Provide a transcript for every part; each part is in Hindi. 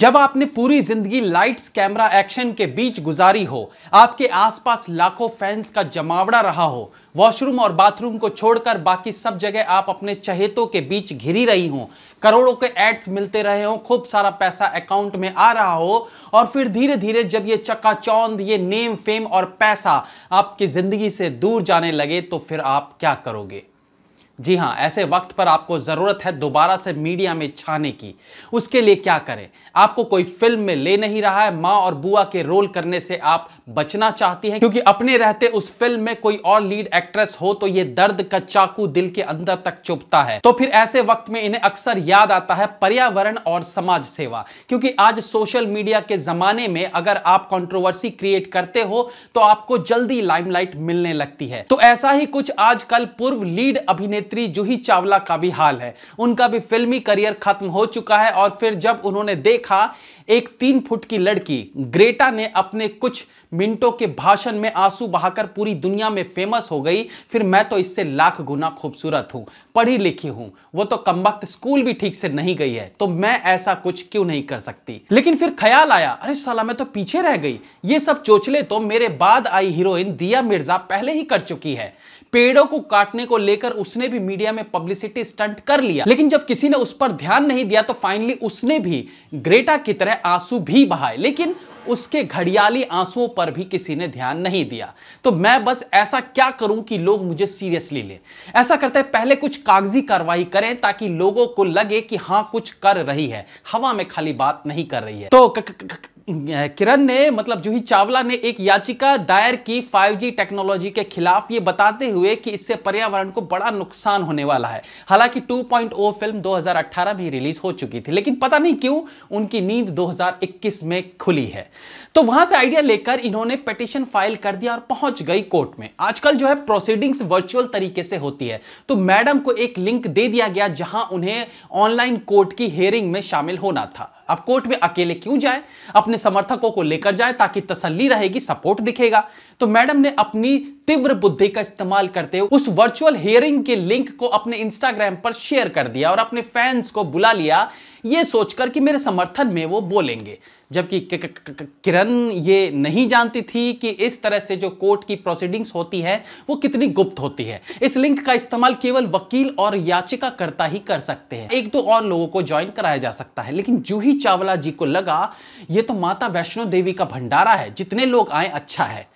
जब आपने पूरी जिंदगी लाइट्स कैमरा एक्शन के बीच गुजारी हो आपके आसपास लाखों फैंस का जमावड़ा रहा हो वॉशरूम और बाथरूम को छोड़कर बाकी सब जगह आप अपने चहेतों के बीच घिरी रही हो करोड़ों के एड्स मिलते रहे हो खूब सारा पैसा अकाउंट में आ रहा हो और फिर धीरे धीरे जब ये चक्का चौंद ये नेम फेम और पैसा आपकी जिंदगी से दूर जाने लगे तो फिर आप क्या करोगे जी हाँ ऐसे वक्त पर आपको ज़रूरत है दोबारा से मीडिया में छाने की उसके लिए क्या करें आपको कोई फिल्म में ले नहीं रहा है माँ और बुआ के रोल करने से आप बचना चाहती हैं क्योंकि अपने रहते उस फिल्म में कोई और लीड एक्ट्रेस हो तो ये दर्द का चाकू दिल के अंदर तक चुपता है तो फिर ऐसे वक्त में इन्हें अक्सर याद आता है पर्यावरण और समाज सेवा क्योंकि आज सोशल मीडिया के ज़माने में अगर आप कॉन्ट्रोवर्सी क्रिएट करते हो तो आपको जल्दी लाइमलाइट मिलने लगती है तो ऐसा ही कुछ आजकल पूर्व लीड अभिनेता अभिनेत्री जूही चावला का भी हाल है उनका भी फिल्मी करियर खत्म हो चुका है और फिर जब उन्होंने देखा एक तीन फुट की लड़की ग्रेटा ने अपने कुछ मिनटों के भाषण में आंसू बहाकर पूरी दुनिया में फेमस हो गई फिर मैं तो इससे लाख गुना खूबसूरत हूं पढ़ी लिखी हूं वो तो कम वक्त स्कूल भी ठीक से नहीं गई है तो मैं ऐसा कुछ क्यों नहीं कर सकती लेकिन फिर ख्याल आया अरे साला मैं तो पीछे रह गई ये सब चोचले तो मेरे बाद आई हीरोइन दिया मिर्जा पहले ही कर चुकी है पेड़ों को काटने को लेकर उसने भी मीडिया में पब्लिसिटी स्टंट कर लिया लेकिन जब किसी ने उस पर ध्यान नहीं दिया तो फाइनली उसने भी ग्रेटा की तरह आंसू भी बहाए लेकिन उसके घड़ियाली आंसुओं पर भी किसी ने ध्यान नहीं दिया तो मैं बस ऐसा क्या करूं कि लोग मुझे सीरियसली लें ऐसा करते हैं पहले कुछ कागजी कार्रवाई करें ताकि लोगों को लगे कि हाँ कुछ कर रही है हवा में खाली बात नहीं कर रही है तो किरण ने मतलब जूही चावला ने एक याचिका दायर की 5G टेक्नोलॉजी के खिलाफ ये बताते हुए कि इससे पर्यावरण को बड़ा नुकसान होने वाला है हालांकि 2.0 फिल्म 2018 में रिलीज हो चुकी थी लेकिन पता नहीं क्यों उनकी नींद 2021 में खुली है तो वहां से आइडिया लेकर इन्होंने पिटिशन फाइल कर दिया और पहुंच गई कोर्ट में आजकल जो है प्रोसीडिंग्स वर्चुअल तरीके से होती है तो मैडम को एक लिंक दे दिया गया जहां उन्हें ऑनलाइन कोर्ट की हियरिंग में शामिल होना था अब कोर्ट में अकेले क्यों जाए अपने समर्थकों को लेकर जाए ताकि तसल्ली रहेगी सपोर्ट दिखेगा तो मैडम ने अपनी तीव्र बुद्धि का इस्तेमाल करते हुए उस वर्चुअल हियरिंग के लिंक को अपने इंस्टाग्राम पर शेयर कर दिया और अपने फैंस को बुला लिया ये सोचकर कि मेरे समर्थन में वो बोलेंगे जबकि किरण ये नहीं जानती थी कि इस तरह से जो कोर्ट की प्रोसीडिंग्स होती है वो कितनी गुप्त होती है इस लिंक का इस्तेमाल केवल वकील और याचिकाकर्ता ही कर सकते हैं एक दो और लोगों को ज्वाइन कराया जा सकता है लेकिन जूही चावला जी को लगा ये तो माता वैष्णो देवी का भंडारा है जितने लोग आए अच्छा है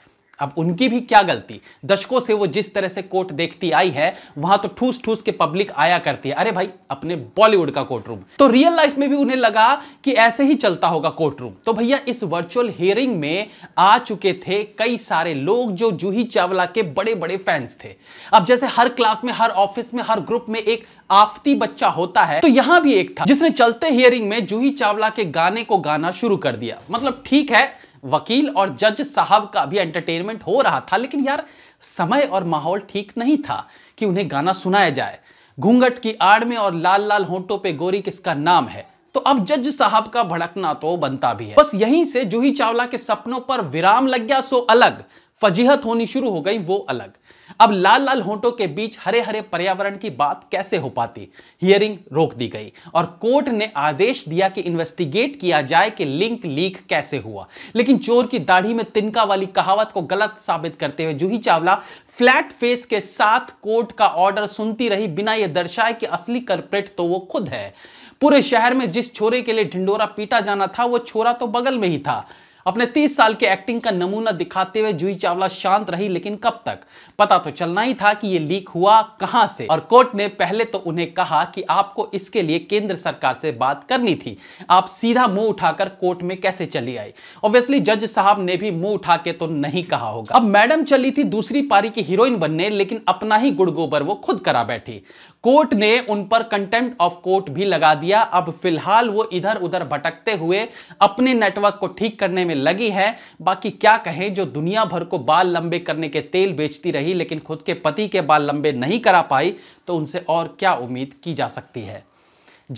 अब उनकी भी क्या गलती दशकों से वो जिस तरह से कोर्ट देखती आई है वहां तो ठूस ठूस के पब्लिक आया करती है अरे भाई अपने बॉलीवुड का कोर्ट रूम तो रियल लाइफ में भी उन्हें लगा कि ऐसे ही चलता होगा कोर्ट रूम तो भैया इस वर्चुअल हियरिंग में आ चुके थे कई सारे लोग जो जूही चावला के बड़े बड़े फैंस थे अब जैसे हर क्लास में हर ऑफिस में हर ग्रुप में एक आफती बच्चा होता है तो यहां भी एक था जिसने चलते हियरिंग में जूही चावला के गाने को गाना शुरू कर दिया मतलब ठीक है वकील और जज साहब का भी एंटरटेनमेंट हो रहा था लेकिन यार समय और माहौल ठीक नहीं था कि उन्हें गाना सुनाया जाए घूंघट की आड़ में और लाल लाल होंठों पे गोरी किसका नाम है तो अब जज साहब का भड़कना तो बनता भी है बस यहीं से जूही चावला के सपनों पर विराम लग गया सो अलग फजीहत होनी शुरू हो गई वो अलग अब लाल लाल होंठों के बीच हरे हरे पर्यावरण की बात कैसे हो पाती हियरिंग रोक दी गई और कोर्ट ने आदेश दिया कि इन्वेस्टिगेट किया जाए कि लिंक लीक कैसे हुआ लेकिन चोर की दाढ़ी में तिनका वाली कहावत को गलत साबित करते हुए जूही चावला फ्लैट फेस के साथ कोर्ट का ऑर्डर सुनती रही बिना यह दर्शाए कि असली कर्पेट तो वो खुद है पूरे शहर में जिस छोरे के लिए ढिंडोरा पीटा जाना था वो छोरा तो बगल में ही था अपने 30 साल के एक्टिंग का नमूना दिखाते हुए जूही चावला शांत रही लेकिन कब तक पता तो चलना ही था कि ये लीक हुआ कहां से और कोर्ट ने पहले तो उन्हें कहा कि आपको इसके लिए केंद्र सरकार से बात करनी थी आप सीधा मुंह उठाकर कोर्ट में कैसे चली आई ऑब्वियसली जज साहब ने भी मुंह उठा के तो नहीं कहा होगा अब मैडम चली थी दूसरी पारी की हीरोइन बनने लेकिन अपना ही गुड़गोबर वो खुद करा बैठी कोर्ट ने उन पर कंटेंप्ट ऑफ कोर्ट भी लगा दिया अब फिलहाल वो इधर उधर भटकते हुए अपने नेटवर्क को ठीक करने में लगी है बाकी क्या कहें जो दुनिया भर को बाल लंबे करने के तेल बेचती रही लेकिन खुद के पति के बाल लंबे नहीं करा पाई तो उनसे और क्या उम्मीद की जा सकती है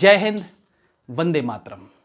जय हिंद वंदे मातरम